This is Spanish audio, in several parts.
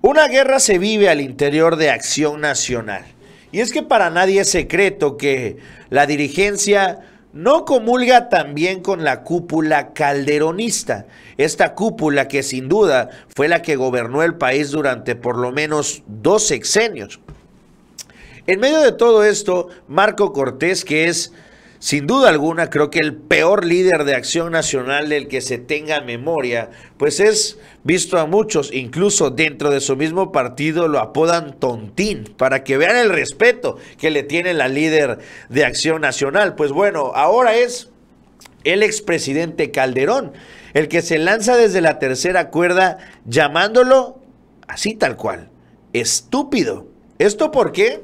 Una guerra se vive al interior de Acción Nacional. Y es que para nadie es secreto que la dirigencia no comulga también con la cúpula calderonista, esta cúpula que sin duda fue la que gobernó el país durante por lo menos dos sexenios. En medio de todo esto, Marco Cortés, que es sin duda alguna, creo que el peor líder de acción nacional del que se tenga memoria, pues es visto a muchos, incluso dentro de su mismo partido lo apodan Tontín, para que vean el respeto que le tiene la líder de acción nacional. Pues bueno, ahora es el expresidente Calderón, el que se lanza desde la tercera cuerda llamándolo así tal cual, estúpido. ¿Esto por qué?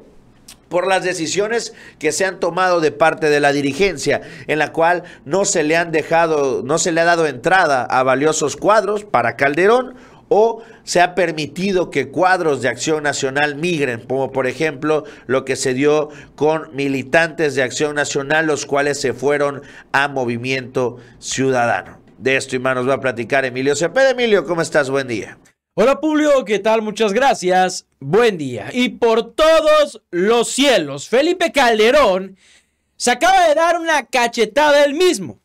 por las decisiones que se han tomado de parte de la dirigencia, en la cual no se le han dejado, no se le ha dado entrada a valiosos cuadros para Calderón o se ha permitido que cuadros de Acción Nacional migren, como por ejemplo lo que se dio con militantes de Acción Nacional, los cuales se fueron a Movimiento Ciudadano. De esto y más nos va a platicar Emilio Cepeda. Emilio, ¿cómo estás? Buen día. Hola Publio, ¿qué tal? Muchas gracias. Buen día. Y por todos los cielos, Felipe Calderón se acaba de dar una cachetada él mismo.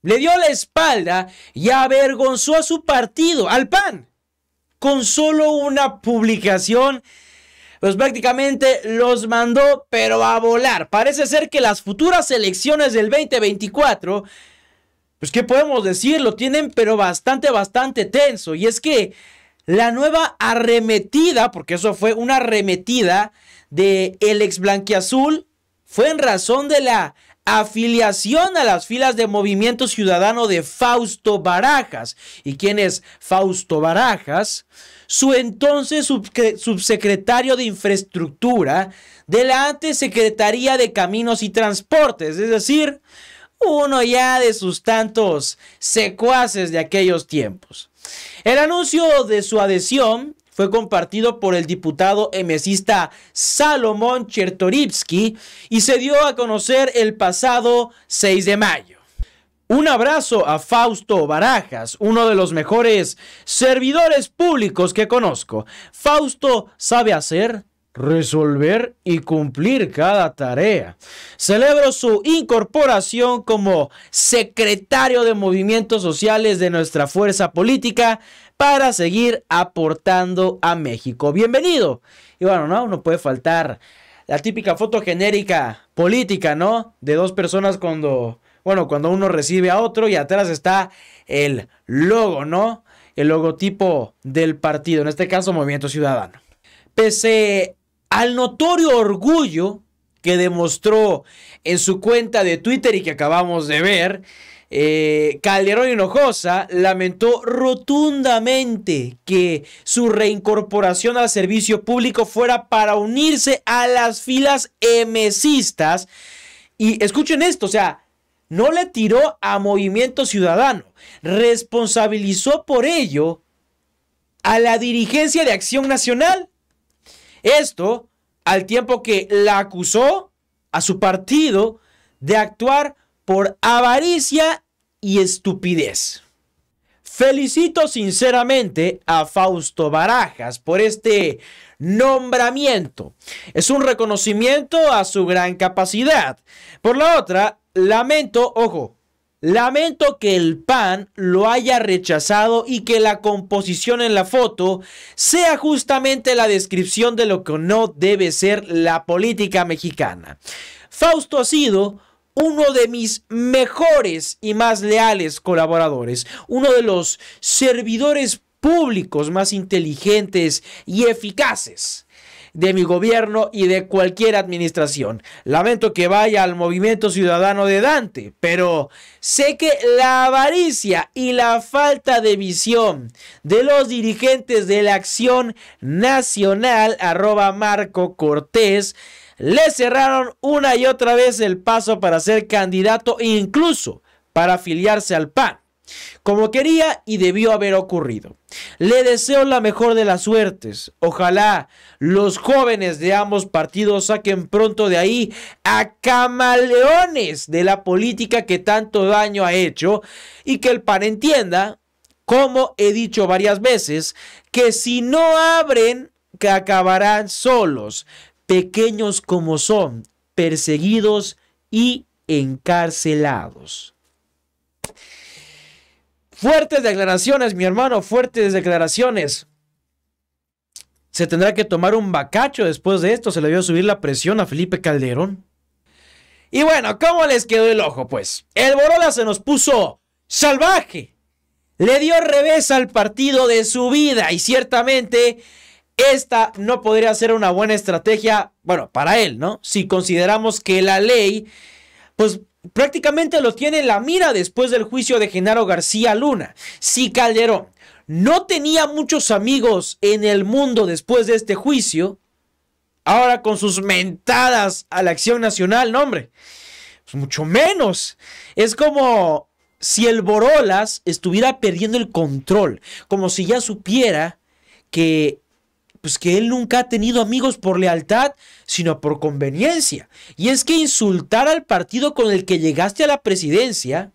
Le dio la espalda y avergonzó a su partido, al PAN, con solo una publicación. Pues prácticamente los mandó, pero a volar. Parece ser que las futuras elecciones del 2024 pues qué podemos decir, lo tienen pero bastante, bastante tenso. Y es que la nueva arremetida, porque eso fue una arremetida de el ex blanquiazul, fue en razón de la afiliación a las filas de Movimiento Ciudadano de Fausto Barajas. ¿Y quién es Fausto Barajas? Su entonces subsecretario de Infraestructura de la antes Secretaría de Caminos y Transportes, es decir, uno ya de sus tantos secuaces de aquellos tiempos. El anuncio de su adhesión fue compartido por el diputado emesista Salomón Chertorivsky y se dio a conocer el pasado 6 de mayo. Un abrazo a Fausto Barajas, uno de los mejores servidores públicos que conozco. Fausto sabe hacer resolver y cumplir cada tarea. Celebro su incorporación como secretario de movimientos sociales de nuestra fuerza política para seguir aportando a México. Bienvenido. Y bueno, no, puede faltar la típica foto genérica política, ¿no? De dos personas cuando, bueno, cuando uno recibe a otro y atrás está el logo, ¿no? El logotipo del partido, en este caso Movimiento Ciudadano. Pese al notorio orgullo que demostró en su cuenta de Twitter y que acabamos de ver, eh, Calderón Hinojosa lamentó rotundamente que su reincorporación al servicio público fuera para unirse a las filas emesistas. Y escuchen esto, o sea, no le tiró a Movimiento Ciudadano, responsabilizó por ello a la dirigencia de Acción Nacional. Esto al tiempo que la acusó a su partido de actuar por avaricia y estupidez. Felicito sinceramente a Fausto Barajas por este nombramiento. Es un reconocimiento a su gran capacidad. Por la otra, lamento, ojo, Lamento que el PAN lo haya rechazado y que la composición en la foto sea justamente la descripción de lo que no debe ser la política mexicana. Fausto ha sido uno de mis mejores y más leales colaboradores, uno de los servidores públicos más inteligentes y eficaces de mi gobierno y de cualquier administración. Lamento que vaya al movimiento ciudadano de Dante, pero sé que la avaricia y la falta de visión de los dirigentes de la acción nacional, arroba Marco Cortés, le cerraron una y otra vez el paso para ser candidato, incluso para afiliarse al PAN como quería y debió haber ocurrido. Le deseo la mejor de las suertes. Ojalá los jóvenes de ambos partidos saquen pronto de ahí a camaleones de la política que tanto daño ha hecho y que el PAN entienda, como he dicho varias veces, que si no abren, que acabarán solos, pequeños como son, perseguidos y encarcelados. Fuertes declaraciones, mi hermano, fuertes declaraciones. Se tendrá que tomar un bacacho después de esto. Se le vio subir la presión a Felipe Calderón. Y bueno, ¿cómo les quedó el ojo? Pues el Borola se nos puso salvaje. Le dio revés al partido de su vida. Y ciertamente esta no podría ser una buena estrategia, bueno, para él, ¿no? Si consideramos que la ley, pues prácticamente lo tiene en la mira después del juicio de Genaro García Luna. Si Calderón no tenía muchos amigos en el mundo después de este juicio, ahora con sus mentadas a la acción nacional, no hombre, pues mucho menos. Es como si el Borolas estuviera perdiendo el control, como si ya supiera que pues que él nunca ha tenido amigos por lealtad, sino por conveniencia. Y es que insultar al partido con el que llegaste a la presidencia,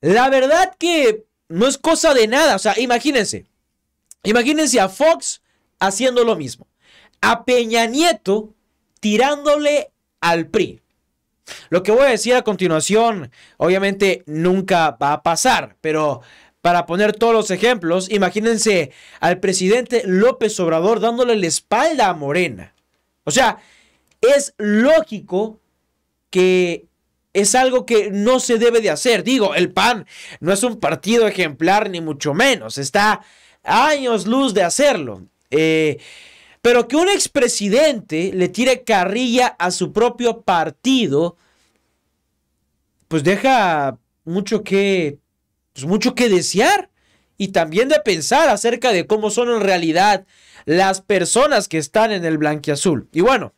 la verdad que no es cosa de nada. O sea, imagínense, imagínense a Fox haciendo lo mismo, a Peña Nieto tirándole al PRI. Lo que voy a decir a continuación, obviamente nunca va a pasar, pero para poner todos los ejemplos, imagínense al presidente López Obrador dándole la espalda a Morena. O sea, es lógico que es algo que no se debe de hacer. Digo, el PAN no es un partido ejemplar ni mucho menos. Está años luz de hacerlo. Eh, pero que un expresidente le tire carrilla a su propio partido, pues deja mucho que pues mucho que desear y también de pensar acerca de cómo son en realidad las personas que están en el blanquiazul. Y bueno,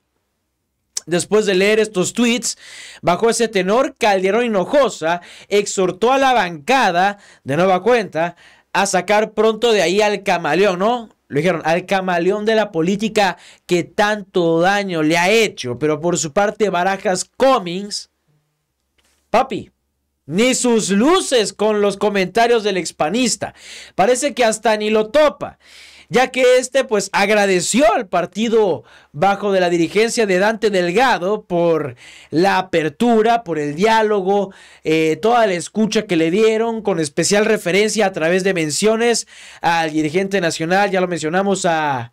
Después de leer estos tweets, bajo ese tenor, Calderón Hinojosa exhortó a la bancada, de nueva cuenta, a sacar pronto de ahí al camaleón, ¿no? Lo dijeron, al camaleón de la política que tanto daño le ha hecho. Pero por su parte, Barajas Cummings, papi, ni sus luces con los comentarios del expanista. Parece que hasta ni lo topa, ya que este pues agradeció al partido bajo de la dirigencia de Dante Delgado por la apertura, por el diálogo, eh, toda la escucha que le dieron, con especial referencia a través de menciones al dirigente nacional, ya lo mencionamos a,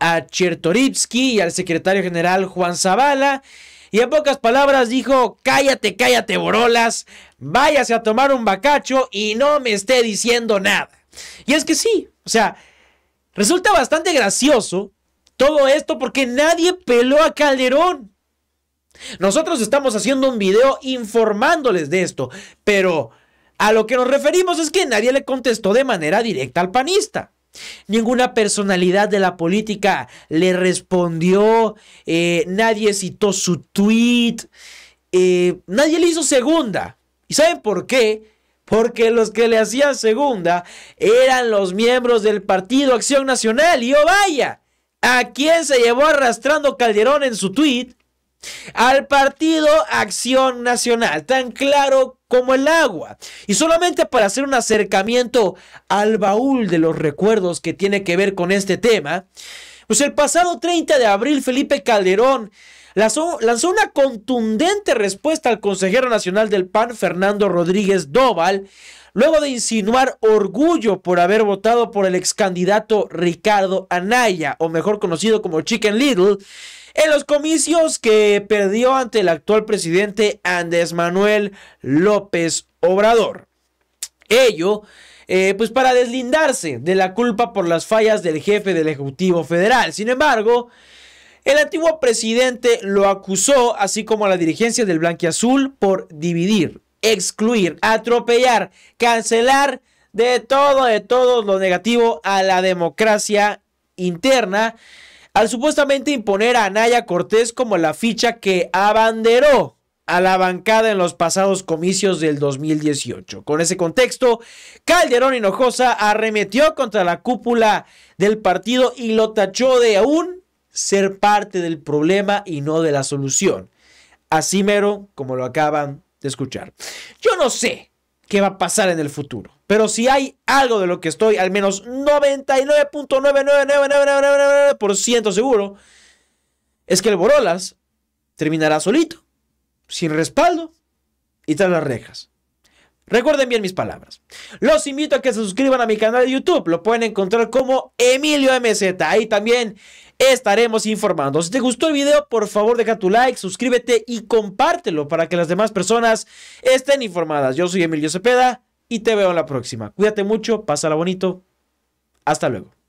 a y al secretario general Juan Zavala y en pocas palabras dijo, cállate, cállate, Borolas, váyase a tomar un bacacho y no me esté diciendo nada. Y es que sí, o sea, resulta bastante gracioso todo esto porque nadie peló a Calderón. Nosotros estamos haciendo un video informándoles de esto, pero a lo que nos referimos es que nadie le contestó de manera directa al panista. Ninguna personalidad de la política le respondió, eh, nadie citó su tweet, eh, nadie le hizo segunda. ¿Y saben por qué? Porque los que le hacían segunda eran los miembros del Partido Acción Nacional. Y oh vaya, ¿a quién se llevó arrastrando Calderón en su tweet? Al Partido Acción Nacional. Tan claro como el agua. Y solamente para hacer un acercamiento al baúl de los recuerdos que tiene que ver con este tema, pues el pasado 30 de abril Felipe Calderón lanzó, lanzó una contundente respuesta al consejero nacional del PAN, Fernando Rodríguez Doval, luego de insinuar orgullo por haber votado por el ex candidato Ricardo Anaya, o mejor conocido como Chicken Little, en los comicios que perdió ante el actual presidente Andrés Manuel López Obrador. Ello, eh, pues para deslindarse de la culpa por las fallas del jefe del Ejecutivo Federal. Sin embargo, el antiguo presidente lo acusó, así como a la dirigencia del Blanquiazul, por dividir, excluir, atropellar, cancelar de todo, de todo lo negativo a la democracia interna al supuestamente imponer a Anaya Cortés como la ficha que abanderó a la bancada en los pasados comicios del 2018. Con ese contexto, Calderón Hinojosa arremetió contra la cúpula del partido y lo tachó de aún ser parte del problema y no de la solución. Así mero como lo acaban de escuchar. Yo no sé qué va a pasar en el futuro. Pero si hay algo de lo que estoy al menos ciento seguro, es que el Borolas terminará solito, sin respaldo y tras las rejas. Recuerden bien mis palabras. Los invito a que se suscriban a mi canal de YouTube. Lo pueden encontrar como Emilio MZ. Ahí también estaremos informando. Si te gustó el video, por favor deja tu like, suscríbete y compártelo para que las demás personas estén informadas. Yo soy Emilio Cepeda y te veo en la próxima. Cuídate mucho, pásala bonito. Hasta luego.